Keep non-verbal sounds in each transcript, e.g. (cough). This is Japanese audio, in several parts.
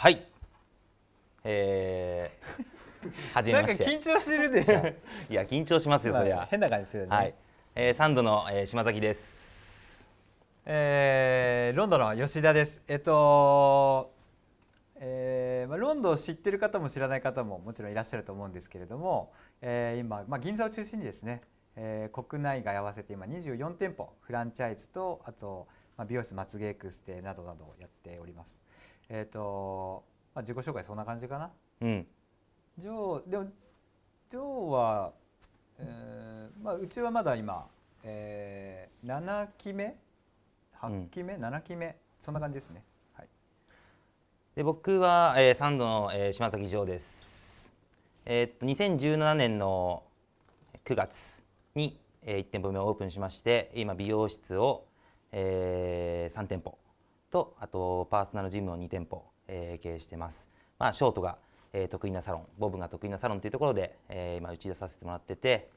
はい。えー、(laughs) はじめまして。緊張してるでしょ。いや緊張しますよそりゃ。変な感じですよね。はい。えー、サンドの、えー、島崎です。えー、ロンドンの吉田です。えっと。えーまあ、ロンドンを知ってる方も知らない方ももちろんいらっしゃると思うんですけれども、えー、今、まあ、銀座を中心にですね、えー、国内外合わせて今二十四店舗フランチャイズとあと、まあ、美容室松芸エクステなどなどをやっております。えっ、ー、と、まあ、自己紹介そんな感じかな。うん。ジョーでもジョーは、えー、まあうちはまだ今、えー、7期目8期目、うん、7期目そんな感じですね。はい、で僕は、えー、サ度の、えー、島崎城です。えー、っと2017年の9月に、えー、1店舗目をオープンしまして今美容室を、えー、3店舗とあとパーソナルジムを2店舗、えー、経営してます、まあ、ショートが、えー、得意なサロンボブが得意なサロンというところで、えー、今打ち出させてもらってて、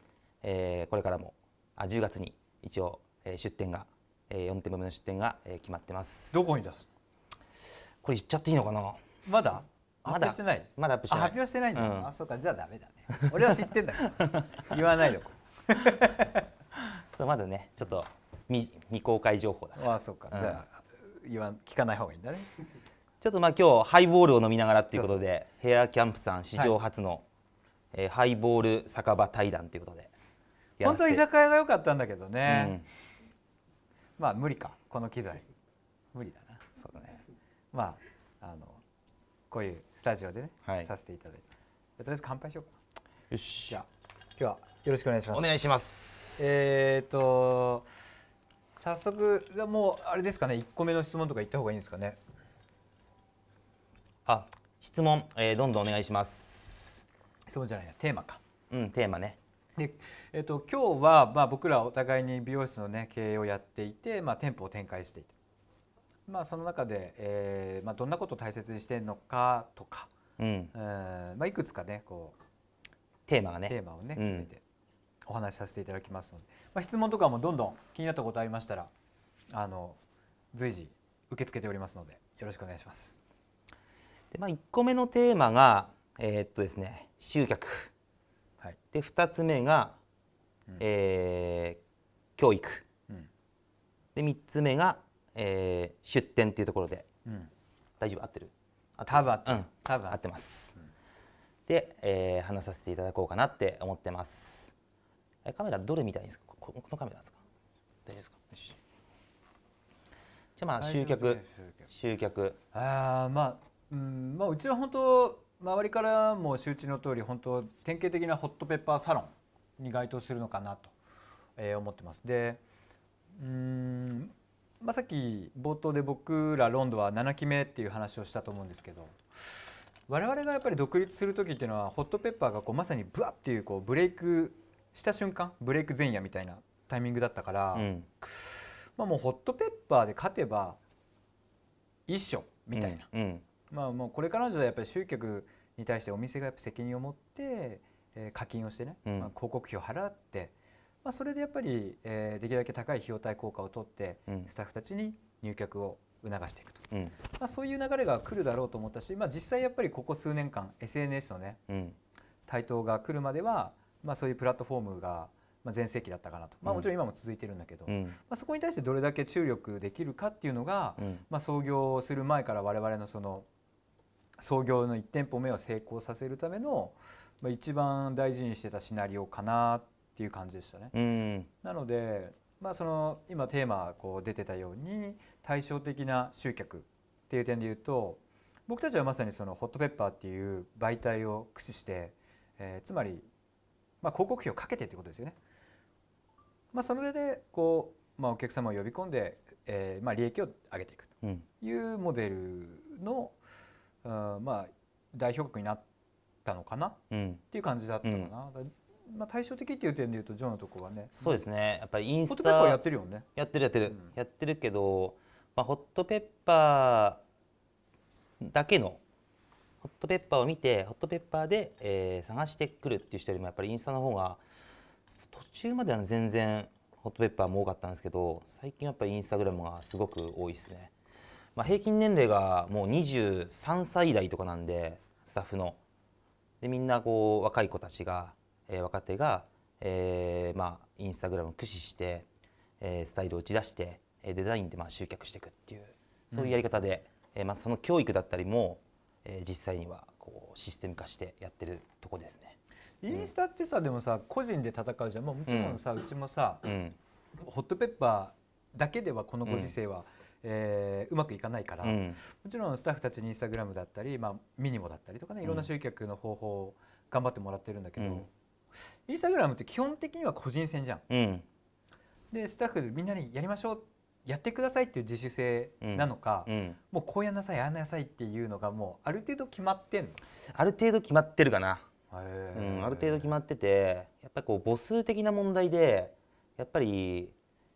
えー、これからもあ10月に一応、えー、出店が、えー、4店舗目の出店が、えー、決まってますどこに出すこれ言っちゃっていいのかなまだまだしてないまだアップしてない発表してないんだ、うん、あそうかじゃあだめだね (laughs) 俺は知ってんだけど (laughs) 言わないでおこそうまだねちょっと未未公開情報だからあそうか、うん、じゃあ言わ聞かない方がいいんだね。ちょっとまあ今日ハイボールを飲みながらっていうことでヘアキャンプさん史上初の、はい、えー、ハイボール酒場対談ということで本当居酒屋が良かったんだけどね、うん、まあ無理かこの機材無理だなそうだねまああのこういうスタジオでね、はい、させていただいてとりあえず乾杯しようかよしじゃあ今日はよろしくお願いしますお願いしますえっ、と早速もうあれですかね1個目の質問とか言った方がいいんですかねあ質問、えー、どんどんお願いします質問じゃないなテーマかうんテーマねでえーと、今日は、まあ、僕らお互いに美容室の、ね、経営をやっていて、まあ、店舗を展開していて、まあ、その中で、えーまあ、どんなことを大切にしてるのかとか、うん、えー、まあ、いくつかねこうテーマがねテーマをね決めて、うんお話しさせていただきますので、まあ、質問とかもどんどん気になったことありましたらあの随時受け付けておりますのでよろしくお願いします。でまあ、1個目のテーマが、えー、っとですね、集客、はい、で2つ目が、うん、えー、教育、うん、で3つ目が、えー、出店というところで、うん、大丈夫合ってる多分合って,、うん、多分合ってます。で、えー、話させていただこうかなって思ってます。えカメラどれみたいですかこのカメラですか大丈夫ですかじゃまあ集客集客ああまあうんまあうちは本当周りからも周知の通り本当典型的なホットペッパーサロンに該当するのかなと、え思ってますでうんまあ、さっき冒頭で僕らロンドは7期目っていう話をしたと思うんですけど我々がやっぱり独立する時っていうのはホットペッパーがこうまさにブワッていうこうブレイクした瞬間ブレイク前夜みたいなタイミングだったから、うん、まあ、もうホットペッパーで勝てば一緒みたいな、うんうん、まあ、もうこれからの時代やっぱり集客に対してお店がやっぱ責任を持って、えー、課金をしてね、まあ、広告費を払って、まあ、それでやっぱり、えー、できるだけ高い費用対効果を取って、スタッフたちに入客を促していくと、うん、まあ、そういう流れが来るだろうと思ったし、まあ、実際やっぱりここ数年間 SNS のね、うん、台頭が来るまではまあ、そういうプラットフォームが全盛期だったかなと、まあ、もちろん今も続いてるんだけど、うん、まあ、そこに対してどれだけ注力できるかっていうのが、うん、まあ、創業する前から我々のその創業の1店舗目を成功させるための、まあ、一番大事にしてたシナリオかなっていう感じでしたね。うん、なので、まあ、その今テーマこう出てたように対照的な集客っていう点で言うと僕たちはまさにそのホットペッパーっていう媒体を駆使して、えー、つまりまあ、広告費をかけてってことですよね。まあ、それでこう、まあ、お客様を呼び込んで、えーまあ、利益を上げていくというモデルの、うん、まあ、代表格になったのかな、っていう感じだったかな。うんまあ、対照的っていう点でいうとジョンのとこはねそうですねやっぱりインスタやってるよねやってるやってる、うん、やってるけど、まあ、ホットペッパーだけのホットペッパーを見てホットペッパーで、えー、探してくるっていう人よりもやっぱりインスタの方が途中までは全然ホットペッパーも多かったんですけど最近やっぱりインスタグラムがすごく多いですね、まあ、平均年齢がもう23歳代とかなんでスタッフのでみんなこう若い子たちが、えー、若手が、えー、まあ、インスタグラムを駆使して、えー、スタイルを打ち出してデザインでまあ集客していくっていうそういうやり方で、うん、えまあ、その教育だったりもえー、実際にはこうシステム化してやってるとこですね。インスタってさ、うん、でもさ個人で戦うじゃん、まあ、もちろんさ、うん、ちもさ、うん、ホットペッパーだけではこのご時世は、うん、えー、うまくいかないから、うん、もちろんスタッフたちにインスタグラムだったり、まあ、ミニモだったりとかねいろんな集客の方法を頑張ってもらってるんだけど、うん、インスタグラムって基本的には個人戦じゃん。でスタッフみんなにやりましょうっやってくださいっていう自主性なのか、うんうん、もうこうやんなさいやんなさいっていうのがもうある程度決まってんのある程度決まってるかな、うん、ある程度決まっててやっぱりこう母数的な問題でやっぱり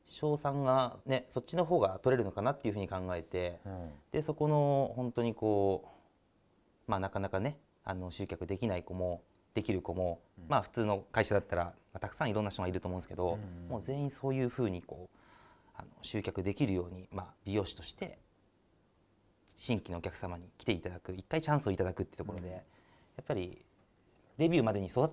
賞賛がねそっちの方が取れるのかなっていうふうに考えて、うん、でそこの本当にこうまあなかなかねあの集客できない子もできる子も、うん、まあ普通の会社だったら、まあ、たくさんいろんな人がいると思うんですけど、うんうん、もう全員そういうふうにこうあの集客できるように、まあ、美容師として新規のお客様に来ていただく一回チャンスをいただくっていうところで、やっぱりデビューまでに育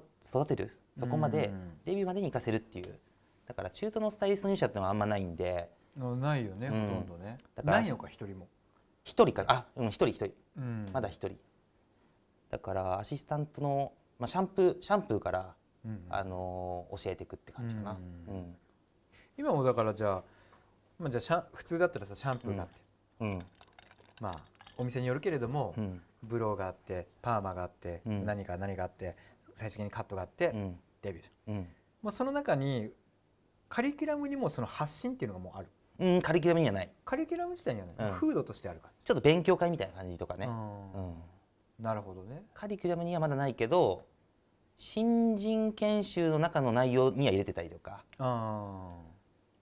てるそこまでデビューまでに行かせるっていうだから中途のスタイリスト入社ってのはあんまないんでないよね、ほとんどねだからないのか一人も一人かあうん一人一人、まだ一人だからアシスタントの、まあ、シャンプーシャンプーから、あの教えていくって感じかな、うん今もだからじゃあまあ、じゃあシャ普通だったらさシャンプーがあって、うん、まあお店によるけれども、うん、ブローがあってパーマがあって、うん、何か何があって最終的にカットがあって、デビュー、うんまあ、その中にカリキュラムにもその発信っていうのがもうある。うん、カリキュラムにはないカリキュラム自体にはない、フードとしてあるからちょっと勉強会みたいな感じとかね、なるほどねカリキュラムにはまだないけど新人研修の中の内容には入れてたりとかああ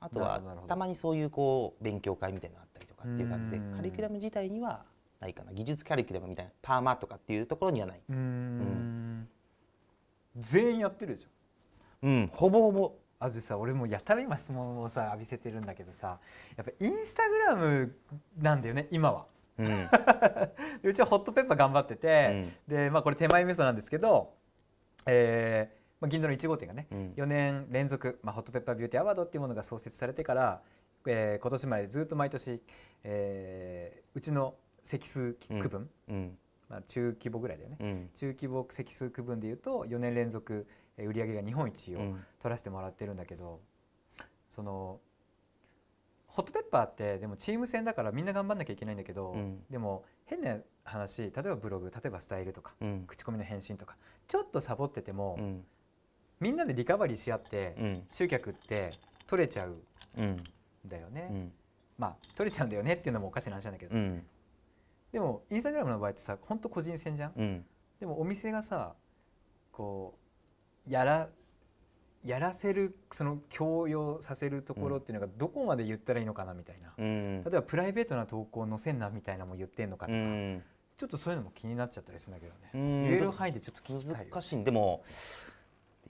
あとはたまにそういうこう勉強会みたいなのあったりとかっていう感じでカリキュラム自体にはないかな技術カリキュラムみたいなパーマとかっていうところにはない。うん、全員やってるでしょうん、ほぼほぼあとさ俺もやたら今質問をさ浴びせてるんだけどさやっぱインスタグラムなんだよね今は。うん、(laughs) うちはホットペッパー頑張ってて、うん、でまあこれ手前味噌なんですけど、えー、まあ、銀座の1号店がね、うん、4年連続、まあ、ホットペッパービューティーアワードっていうものが創設されてから、えー、今年までずっと毎年、えー、うちの席数区分、うん、まあ、中規模ぐらいだよね、うん、中規模席数区分でいうと4年連続売り上げが日本一を取らせてもらってるんだけど、そのホットペッパーってでもチーム戦だからみんな頑張んなきゃいけないんだけど、でも変な話例えばブログ例えばスタイルとか、口コミの返信とかちょっとサボってても、んみんなでリカバリーし合って、うん、集客って取れちゃう、うんだよね、うん、まあ取れちゃうんだよねっていうのもおかしな話なんだけど、うん、でもインスタグラムの場合ってさほんと個人戦じゃん、うん、でもお店がさこうやらやらせるその強要させるところっていうのがどこまで言ったらいいのかなみたいな、例えばプライベートな投稿載せんなみたいなも言ってんのかとか、ちょっとそういうのも気になっちゃったりするんだけどね言える範囲でちょっと難しいでも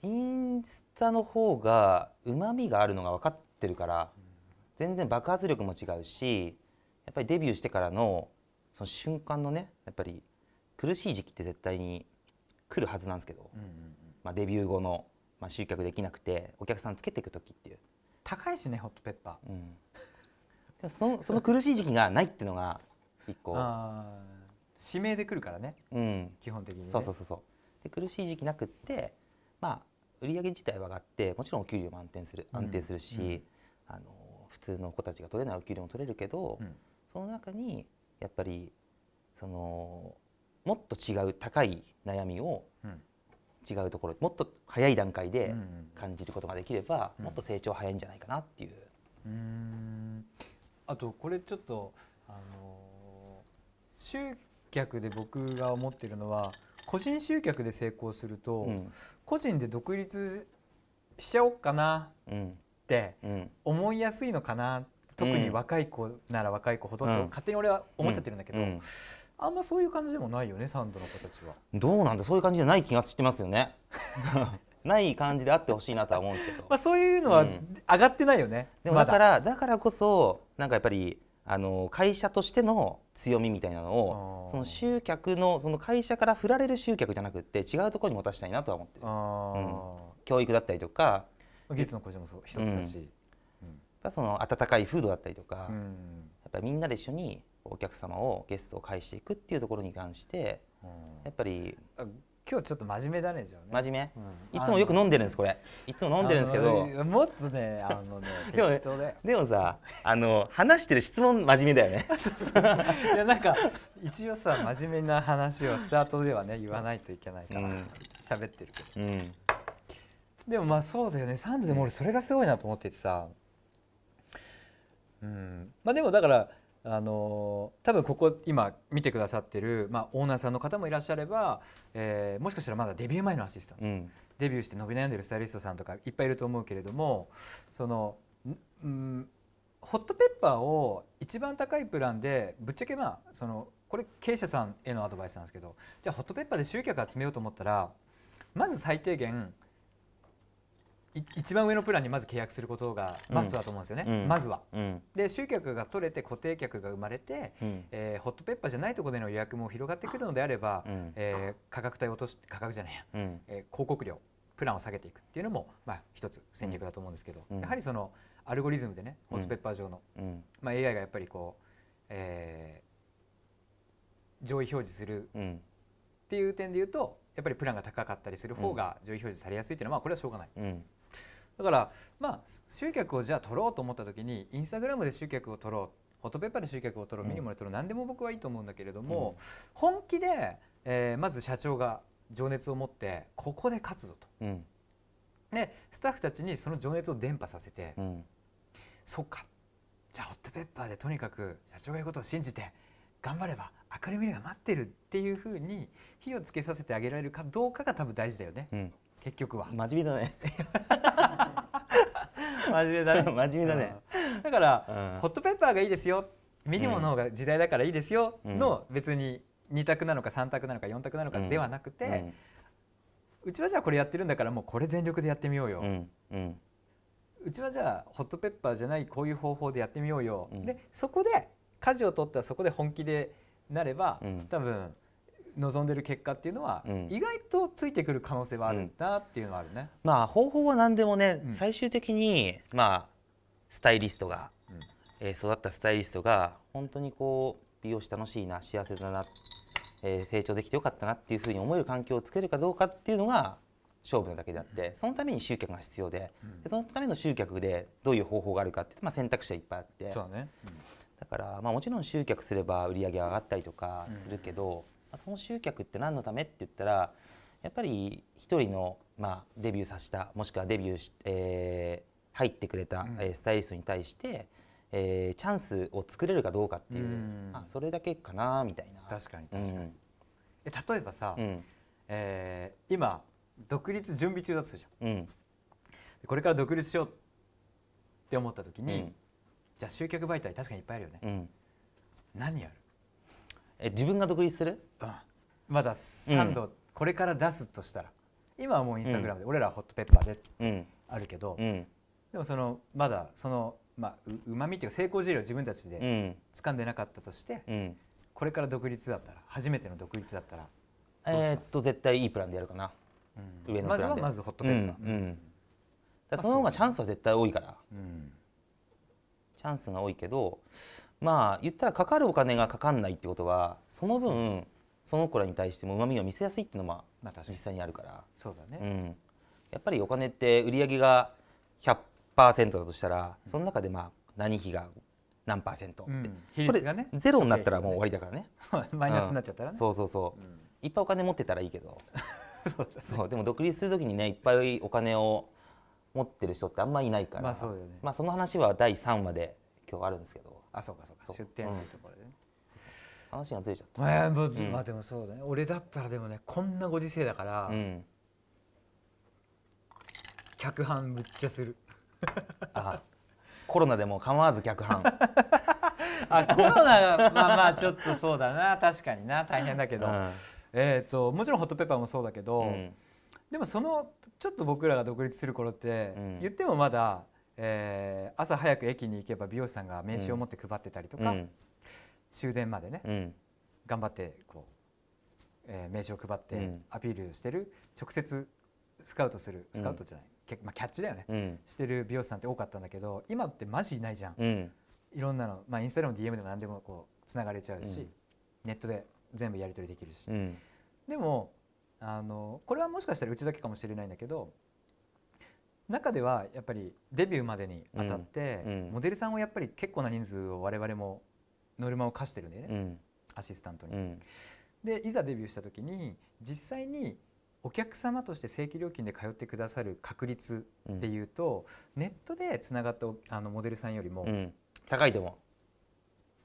インスタの方がうまみがあるのが分かってるから全然爆発力も違うしやっぱりデビューしてからのその瞬間のねやっぱり苦しい時期って絶対に来るはずなんですけど、うんうんうん、まあ、デビュー後の、まあ、集客できなくてお客さんつけていく時っていう高いしねホットペッパー、うん、そのその苦しい時期がないっていうのが一個指名で来るからね、うん、基本的に、ね、そうそうそうそうで苦しい時期なくってまあ売上自体は上がってもちろんお給料も安定する安定するし、あの普通の子たちが取れないお給料も取れるけど、その中にやっぱりそのもっと違う高い悩みを違うところもっと早い段階で感じることができれば、もっと成長早いんじゃないかなっていう。うんあとこれちょっとあの集客で僕が思ってるのは個人集客で成功すると、うん、個人で独立しちゃおうかなって思いやすいのかな、特に若い子なら若い子ほどと勝手に俺は思っちゃってるんだけど。あんまそういう感じでもないよねサンドのちはどうなんだそういう感じじゃない気がしてますよね (laughs) ない感じであってほしいなとは思うんですけどまあそういうのは上がってないよね、うん、でもだから、だからこそなんかやっぱりあの会社としての強みみたいなのをその集客のその会社から振られる集客じゃなくて違うところに持たせたいなとは思ってる、うん、教育だったりとか技術の向上も一つだし、うんっぱその温かいフードだったりとか、うん、やっぱみんなで一緒にお客様をゲストを返していくっていうところに関してやっぱり今日ちょっと真面目だねじゃあね真面目、いつもよく飲んでるんですこれいつも飲んでるんですけどもっとねあのね (laughs) でもでもさあの話してる質問真面目だよね (laughs) そうそうそういやなんか一応さ真面目な話をスタートではね言わないといけないから喋、うん、ってるけど、うん、でもまあそうだよねサンドでも俺それがすごいなと思っててさうんまあでもだからあの多分ここ今見てくださってる、まあ、オーナーさんの方もいらっしゃれば、えー、もしかしたらまだデビュー前のアシスタント、うん、デビューして伸び悩んでるスタイリストさんとかいっぱいいると思うけれどもその、うん、ホットペッパーを一番高いプランでぶっちゃけまあそのこれ経営者さんへのアドバイスなんですけどじゃあホットペッパーで集客集めようと思ったらまず最低限一番上のプランにまず契約することがマストだと思うんですよね、うん、まずは。うん、で集客が取れて固定客が生まれて、うん、えー、ホットペッパーじゃないところでの予約も広がってくるのであれば、うん、えー、価格帯を落とし価格じゃないや、うん、えー、広告料プランを下げていくっていうのも、まあ、一つ戦略だと思うんですけど、やはりそのアルゴリズムでねホットペッパー上の、まあ、AI がやっぱりこう、えー、上位表示するっていう点で言うとやっぱりプランが高かったりする方が上位表示されやすいっていうのは、まあ、これはしょうがない。だからまあ集客をじゃあ取ろうと思った時にインスタグラムで集客を取ろうホットペッパーで集客を取ろう、ミニモで取ろう何でも僕はいいと思うんだけれども、本気で、えー、まず社長が情熱を持ってここで勝つぞと、でスタッフたちにその情熱を伝播させて、そっかじゃあホットペッパーでとにかく社長が言うことを信じて頑張れば明るい未来が待ってるっていうふうに火をつけさせてあげられるかどうかが多分大事だよね。うん結局は真面目だね真面目だね真面目だね、(laughs) (laughs) だから、ホットペッパーがいいですよミニモの方が時代だからいいですよ、の別に2択なのか3択なのか4択なのかではなくて、うちはじゃあこれやってるんだからもうこれ全力でやってみようよ、うちはじゃあホットペッパーじゃないこういう方法でやってみようよ、でそこで舵を取ったらそこで本気でなれば、多分望んでる結果っていうのは、うん、意外とついてくる可能性はあるんだっていうのはあるね。うん、まあ方法は何でもね、最終的にまあスタイリストが、うん、えー、育ったスタイリストが本当にこう美容師楽しいな幸せだな、えー、成長できてよかったなっていうふうに思える環境を作れるかどうかっていうのが勝負なだけであってそのために集客が必要でで、そのための集客でどういう方法があるかって、まあ、選択肢はいっぱいあって。だから、まあ、もちろん集客すれば売り上げ上がったりとかするけど、その集客って何のためって言ったらやっぱり一人の、まあ、デビューさせたもしくはデビューし、えー、入ってくれた、うん、スタイリストに対して、えー、チャンスを作れるかどうかっていう、うん、あそれだけかなみたいな。確かに確かに、うん、え例えばさ、うん、えー、今独立準備中だとするじゃん、うん、これから独立しようって思った時に、じゃあ集客媒体確かにいっぱいあるよね、何やるえ自分が独立するまだ3度これから出すとしたら、今はもうインスタグラムで、俺らはホットペッパーでってあるけど、でもそのまだそのまあうまみっていうか成功事例を自分たちで掴んでなかったとして、これから独立だったら初めての独立だったらえっと絶対いいプランでやるかな、上のまずはまずホットペッパー、その方がチャンスは絶対多いから、チャンスが多いけどまあ言ったらかかるお金がかかんないってことはその分その子らに対してもうまみを見せやすいっていうのも実際にあるからそうだね、うん、やっぱりお金って売り上げが100%だとしたら、その中でまあ何比が何パーセント、うん、比率がねゼロになったらもう終わりだからね (laughs) マイナスになっちゃったらね、うん、そうそうそう、うん、いっぱいお金持ってたらいいけど (laughs) そう、ね、そうでも独立する時にねいっぱいお金を持ってる人ってあんまりいないからまあそ、ね、まあ、その話は第3話で今日あるんですけどあそうかそうか出店というところでね、話がずれちゃった、えー、まあでもそうだね、俺だったらでもねこんなご時世だから、うん、客飯むっちゃする (laughs) あコロナでも構わず客飯 (laughs) あコロナまあまあちょっとそうだな確かにな大変だけど、うん、えっ、ー、ともちろんホットペッパーもそうだけど、でもそのちょっと僕らが独立する頃って、言ってもまだえー、朝早く駅に行けば美容師さんが名刺を持って配ってたりとか、うん、終電までね、うん、頑張ってこう、えー、名刺を配ってアピールしてる、直接スカウトするスカウトじゃない、まあ、キャッチだよね、してる美容師さんって多かったんだけど今ってマジいないじゃん、いろんなの、まあ、インスタでも DM でも何でもこうつながれちゃうし、ネットで全部やり取りできるし、でもあのこれはもしかしたらうちだけかもしれないんだけど中ではやっぱりデビューまでにあたって、モデルさんをやっぱり結構な人数を我々もノルマを課してるんだよね、アシスタントに。でいざデビューした時に実際にお客様として正規料金で通ってくださる確率っていうと、ネットでつながったあのモデルさんよりも、高いと思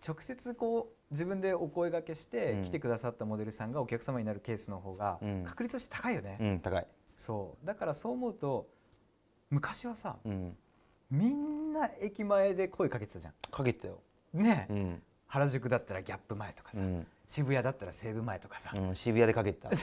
直接こう自分でお声がけして来てくださったモデルさんがお客様になるケースの方が確率として高いよね、高いそうだからそう思うと昔はさ、みんな駅前で声かけてたじゃんかけてたよね、うん、原宿だったらギャップ前とかさ、渋谷だったら西武前とかさ、うん、渋谷でかけた、(laughs) うん、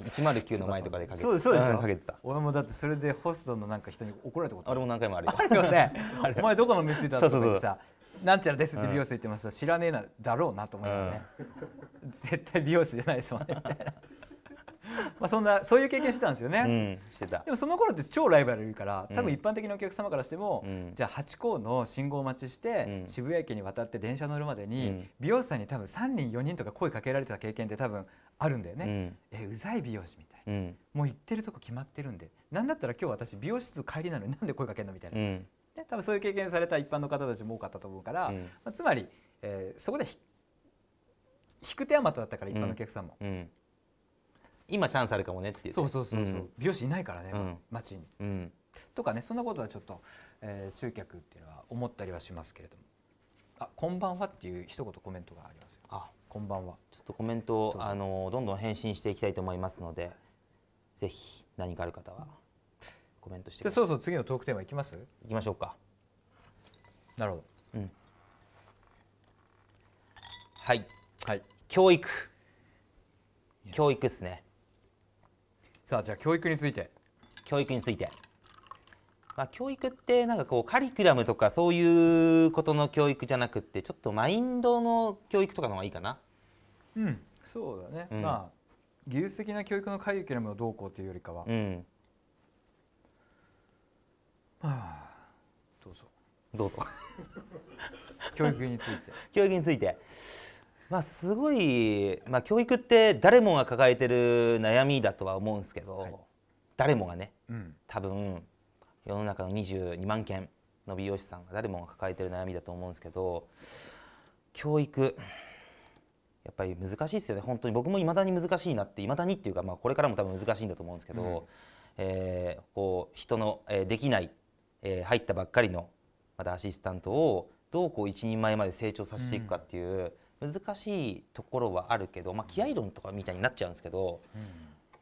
109の前とかでかけたそうでしょかけてた俺もだってそれでホストのなんか人に怒られたことあれも何回もあるよあるよね (laughs) お前どこの店だった言ってさなんちゃらですって美容室行ってます、うん、知らねえなだろうなと思いながね、うん、絶対美容室じゃないですもんねみたいなまあそんなそういう経験してたんですよね、うん、でもその頃って超ライバルいるから多分一般的なお客様からしても、うん、じゃあハチ公の信号待ちして、うん、渋谷駅に渡って電車乗るまでに、美容師さんに多分3人4人とか声かけられてた経験って多分あるんだよね、えうざい美容師みたいな、もう行ってるとこ決まってるんで何だったら今日私美容室帰りなのになんで声かけんのみたいな、多分そういう経験された一般の方たちも多かったと思うから、まあ、つまり、えー、そこで引く手余まただったから一般のお客さんも。今チャンスあるかもねっていう、そうそうそうそう、美容師いないからね、うん、街に、うん、とかねそんなことはちょっと、えー、集客っていうのは思ったりはしますけれどもあこんばんはっていう一言コメントがありますあこんばんはちょっとコメントをあのどんどん返信していきたいと思いますのでぜひ何かある方はコメントしてくださいそうそう次のトークテーマいきますいきましょうかなるほど、うん、はい、はい、教育教育ですねさあじゃあ教育について教育について、まあ、教育ってなんかこうカリキュラムとかそういうことの教育じゃなくってちょっとマインドの教育とかの方がいいかなうんそうだね、うん、まあ技術的な教育のカリキュラムをどうこうというよりかは、うん、まあどうぞどうぞ (laughs) 教育について (laughs) 教育についてまあ、すごい、まあ、教育って誰もが抱えてる悩みだとは思うんですけど、はい、誰もがね、うん、多分世の中の22万件の美容師さんが誰もが抱えてる悩みだと思うんですけど教育やっぱり難しいですよね本当に僕もいまだに難しいなっていまだにっていうか、まあ、これからも多分難しいんだと思うんですけど、うん、えー、こう人の、えー、できない、えー、入ったばっかりのまたアシスタントをどうこう一人前まで成長させていくかっていう、うん難しいところはあるけど、まあ、気合論とかみたいになっちゃうんですけど、うん、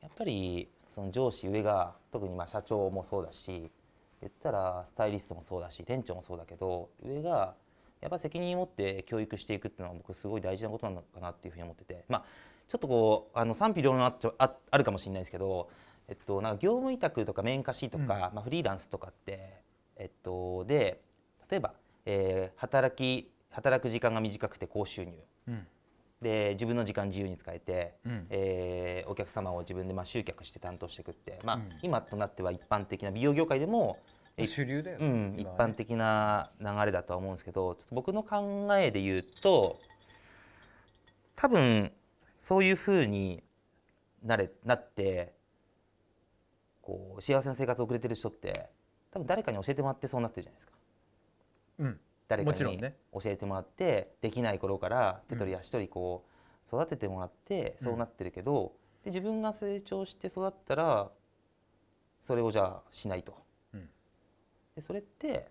やっぱりその上司上が特にまあ社長もそうだし言ったらスタイリストもそうだし店長もそうだけど上がやっぱ責任を持って教育していくっていうのは僕すごい大事なことなのかなっていうふうに思ってて、まあ、ちょっとこうあの賛否両論あああるかもしれないですけど、えっと、なんか業務委託とか面貸しとか、うん、まあ、フリーランスとかって、えっと、で例えば、えー、働き働く時間が短くて高収入、うん、で自分の時間自由に使えて、うん、えー、お客様を自分でまあ集客して担当していくって、まあ、うん、今となっては一般的な美容業界でも主流だよ、ね、うん、一般的な流れだとは思うんですけどちょっと僕の考えで言うと多分そういうふうになれなってこう幸せな生活を送れてる人って多分誰かに教えてもらってそうなってるじゃないですか。うん、誰かに教えてもらって、できない頃から手取り足取りこう育ててもらってそうなってるけど、で自分が成長して育ったらそれをじゃあしないと。でそれって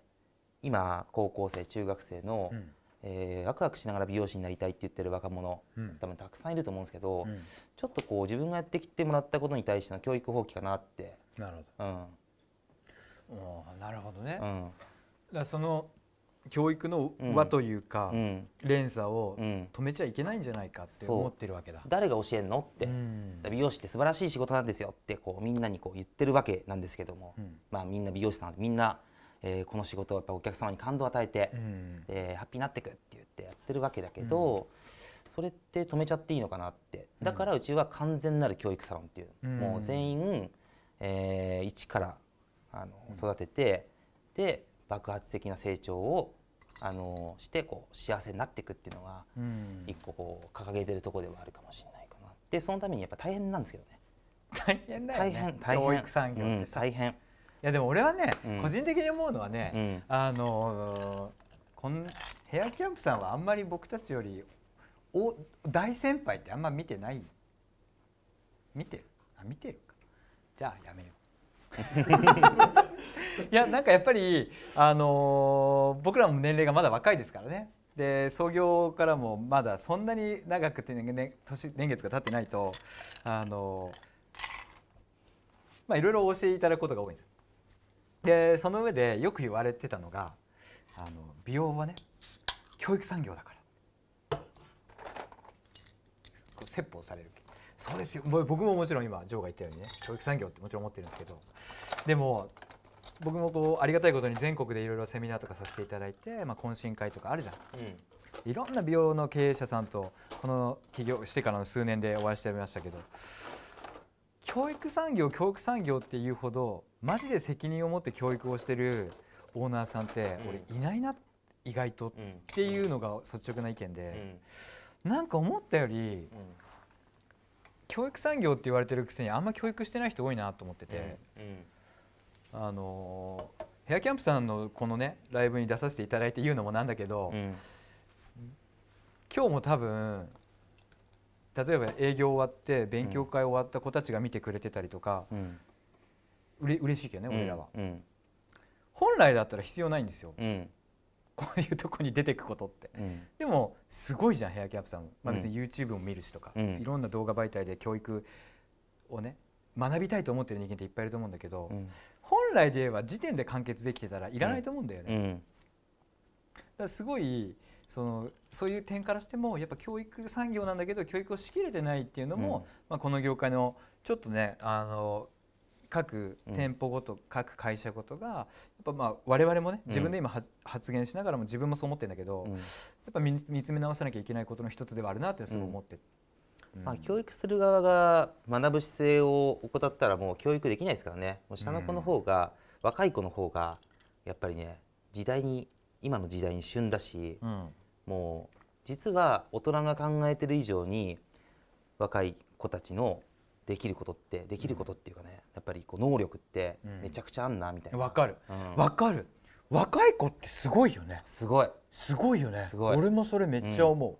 今高校生中学生の、うんえー、ワクワクしながら美容師になりたいって言ってる若者、うん、多分たくさんいると思うんですけど、うん、ちょっとこう自分がやってきてもらったことに対しての教育放棄かなってなるほど、うん、なるほどね、うん、だその教育の輪というか、連鎖を止めちゃいけないんじゃないかって思ってるわけだ誰が教えんのって、美容師って素晴らしい仕事なんですよってこうみんなにこう言ってるわけなんですけども、まあ、みんな美容師さんみんな、えー、この仕事をやっぱお客様に感動を与えて、うえハッピーになってくって言ってやってるわけだけど、それって止めちゃっていいのかなってだからうちは完全なる教育サロンっていう、うん、もう全員、えー、一からあの育てて、で爆発的な成長をあのしてこう幸せになっていくっていうのが一個こう掲げてるところではあるかもしれないかなでそのためにやっぱ大変なんですけどね大変だよね大変大変教育産業ってうん、大変いやでも俺はね、うん、個人的に思うのはね、うん、あのこんヘアキャンプさんはあんまり僕たちよりお大先輩ってあんま見てない見てるあ見てるかじゃあやめよういやなんかやっぱり、あのー、僕らも年齢がまだ若いですからねで創業からもまだそんなに長くて年、ね、年年月が経ってないと、あのー、まあ、いろいろお教えいただくことが多いんです。でその上でよく言われてたのがあの美容はね教育産業だから説法されるそうですよ僕ももちろん今ジョーが言ったようにね教育産業ってもちろん思ってるんですけどでも僕もこうありがたいことに全国でいろいろセミナーとかさせていただいて、まあ、懇親会とかあるじゃん、い、ろ、ん、な美容の経営者さんとこの起業してからの数年でお会いしてましたけど教育産業教育産業っていうほどマジで責任を持って教育をしてるオーナーさんって俺いないな、うん、意外とっていうのが率直な意見で、うん、なんか思ったより、教育産業って言われてるくせにあんま教育してない人多いなと思ってて、うんうん、あのヘアキャンプさんのこのねライブに出させていただいて言うのもなんだけど、うん、今日も多分例えば営業終わって勉強会終わった子たちが見てくれてたりとか、うれ嬉しいけどね俺らは、本来だったら必要ないんですよ、こういうとこに出てくことって、うん、でもすごいじゃんヘアキャップさんも、まあ、別に YouTube も見るしとか、うん、いろんな動画媒体で教育をね学びたいと思ってる人間っていっぱいいると思うんだけど、うん、本来で言えば時点で完結できてたらいらないと思うんだよね。だすごいそのそういう点からしてもやっぱ教育産業なんだけど教育をしきれてないっていうのも、まあ、この業界のちょっとねあの各店舗ごと、各会社ごとがやっぱまあ我々もね自分で今、発言しながらも自分もそう思ってるんだけど、やっぱ見つめ直さなきゃいけないことの一つではあるなってすごい思って、まあ、教育する側が学ぶ姿勢を怠ったらもう教育できないですからね下の子の方が、若い子の方がやっぱりね時代に今の時代に旬だし、もう実は大人が考えてる以上に若い子たちのできることってできることっていうかね、やっぱりこう能力ってめちゃくちゃあんなみたいなわ、かるわ、かる若い子ってすごいよねすごいすごいよね俺もそれめっちゃ思う、